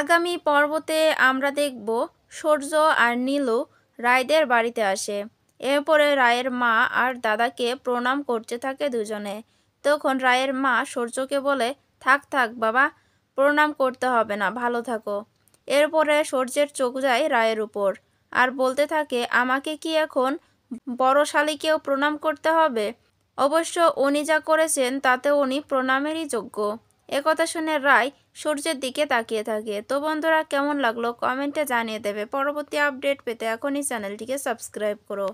আগামী পর্বতে আমরা দেখব সূর্য আর নীলু রায়দের বাড়িতে আসে এরপরে রায়ের মা আর দাদাকে প্রণাম করতে থাকে দুজনে তখন রায়ের মা সূর্যকে বলে থাক থাক বাবা প্রণাম করতে হবে না ভালো থাকো এরপরে সূর্যের চোখ যায় রায়ের উপর আর বলতে থাকে আমাকে কি এখন বড় শালিকেও প্রণাম করতে হবে অবশ্য উনি যা করেছেন তাতে উনি প্রণামেরই যোগ্য একথা শুনে রায় সূর্যের দিকে তাকিয়ে থাকে তো বন্ধুরা কেমন লাগলো কমেন্টে জানিয়ে দেবে পরবর্তী আপডেট পেতে এখনই চ্যানেলটিকে সাবস্ক্রাইব করো